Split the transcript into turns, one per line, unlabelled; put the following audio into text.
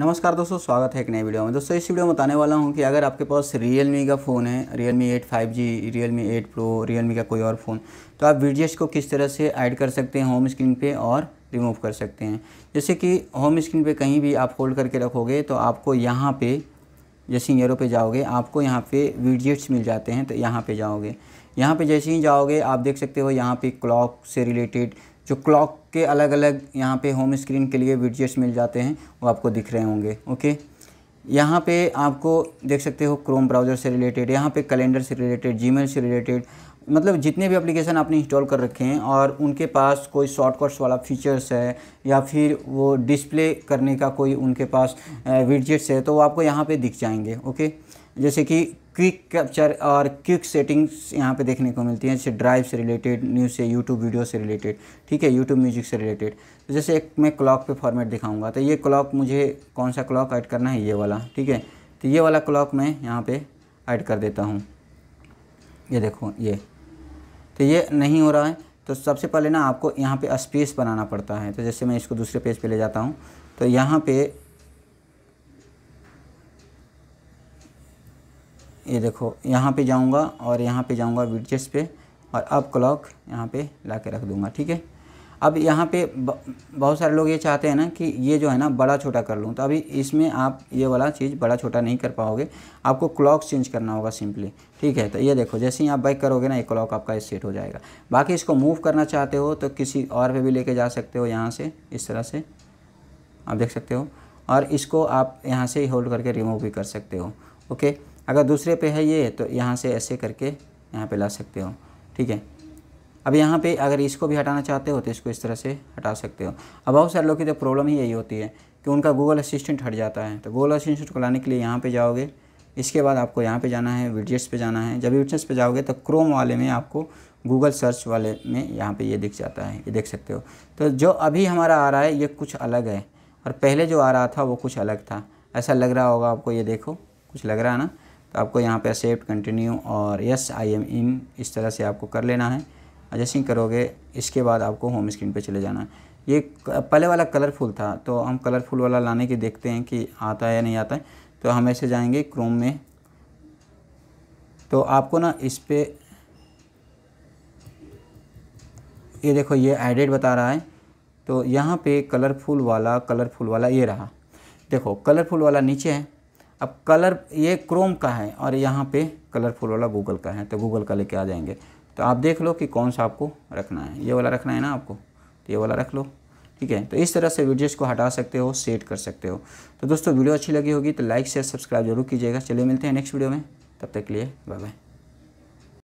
नमस्कार दोस्तों स्वागत है एक नए वीडियो में दोस्तों इस वीडियो में बताने वाला हूँ कि अगर आपके पास मी का फ़ोन है Mi eight five G Mi eight pro Mi का कोई और फ़ोन तो आप वीडियोस को किस तरह से ऐड कर सकते हैं होम स्क्रीन पे और रिमूव कर सकते हैं जैसे कि होम स्क्रीन पे कहीं भी आप होल्ड करके रखोगे तो आपको यहाँ पर जैसे ईयरों पे जाओगे आपको यहाँ पे वीडियट्स मिल जाते हैं तो यहाँ पे जाओगे यहाँ पे जैसे ही जाओगे आप देख सकते हो यहाँ पे क्लॉक से रिलेटेड जो क्लॉक के अलग अलग यहाँ पे होम स्क्रीन के लिए विडजेट्स मिल जाते हैं वो आपको दिख रहे होंगे ओके यहाँ पे आपको देख सकते हो क्रोम ब्राउज़र से रिलेटेड यहाँ पे कैलेंडर से रिलेटेड जीमेल से रिलेटेड मतलब जितने भी एप्लीकेशन आपने इंस्टॉल कर रखे हैं और उनके पास कोई शॉर्टकट्स वाला फीचर्स है या फिर वो डिस्प्ले करने का कोई उनके पास विडजेट्स है तो वो आपको यहाँ पर दिख जाएंगे ओके जैसे कि क्विक कैप्चर और क्विक सेटिंग्स यहाँ पे देखने को मिलती हैं जैसे ड्राइव से रिलेटेड न्यूज़ से यूट्यूब वीडियो से रिलेटेड ठीक है यूट्यूब म्यूजिक से रिलेटेड तो जैसे एक मैं क्लॉक पे फॉर्मेट दिखाऊंगा तो ये क्लॉक मुझे कौन सा क्लॉक ऐड करना है ये वाला ठीक है तो ये वाला क्लॉक मैं यहाँ पर ऐड कर देता हूँ ये देखो ये तो ये नहीं हो रहा है तो सबसे पहले ना आपको यहाँ पर स्पेस बनाना पड़ता है तो जैसे मैं इसको दूसरे पेज पे ले जाता हूँ तो यहाँ पर ये देखो यहाँ पे जाऊँगा और यहाँ पे जाऊँगा विडजेस पे और अब क्लॉक यहाँ पे ला के रख दूँगा ठीक है अब यहाँ पे बहुत सारे लोग ये चाहते हैं ना कि ये जो है ना बड़ा छोटा कर लूँ तो अभी इसमें आप ये वाला चीज़ बड़ा छोटा नहीं कर पाओगे आपको क्लॉक चेंज करना होगा सिंपली ठीक है तो ये देखो जैसे ही आप बैक करोगे ना ये क्लॉक आपका सेट हो जाएगा बाकी इसको मूव करना चाहते हो तो किसी और पे भी लेके जा सकते हो यहाँ से इस तरह से आप देख सकते हो और इसको आप यहाँ से होल्ड करके रिमूव भी कर सकते हो ओके अगर दूसरे पे है ये तो यहाँ से ऐसे करके यहाँ पे ला सकते हो ठीक है अब यहाँ पे अगर इसको भी हटाना चाहते हो तो इसको इस तरह से हटा सकते हो अब बहुत सारे लोग की तो प्रॉब्लम ही यही होती है कि उनका गूगल असिस्टेंट हट जाता है तो गूगल असिस्टेंट को लाने के लिए यहाँ पर जाओगे इसके बाद आपको यहाँ पर जाना है विडजेट्स पर जाना है जब विडजेट्स पर जाओगे तो क्रोम वाले में आपको गूगल सर्च वाले में यहाँ पर ये दिख जाता है ये देख सकते हो तो जो अभी हमारा आ रहा है ये कुछ अलग है और पहले जो आ रहा था वो कुछ अलग था ऐसा लग रहा होगा आपको ये देखो कुछ लग रहा है ना तो आपको यहाँ पे एक्सेप्ट कंटिन्यू और यस आई एम इन इस तरह से आपको कर लेना है जैसे ही करोगे इसके बाद आपको होम स्क्रीन पे चले जाना है ये पहले वाला कलरफुल था तो हम कलरफुल वाला लाने के देखते हैं कि आता है या नहीं आता है तो हम ऐसे जाएंगे क्रोम में तो आपको ना इस पर ये देखो ये एडेड बता रहा है तो यहाँ पे कलरफुल वाला कलरफुल वाला ये रहा देखो कलरफुल वाला नीचे है अब कलर ये क्रोम का है और यहाँ पे कलरफुल वाला गूगल का है तो गूगल का लेके आ जाएंगे तो आप देख लो कि कौन सा आपको रखना है ये वाला रखना है ना आपको तो ये वाला रख लो ठीक है तो इस तरह से वीडियोज़ को हटा सकते हो सेट कर सकते हो तो दोस्तों वीडियो अच्छी लगी होगी तो लाइक शेयर सब्सक्राइब जरूर कीजिएगा चलिए मिलते हैं नेक्स्ट वीडियो में तब तक के लिए बाय बाय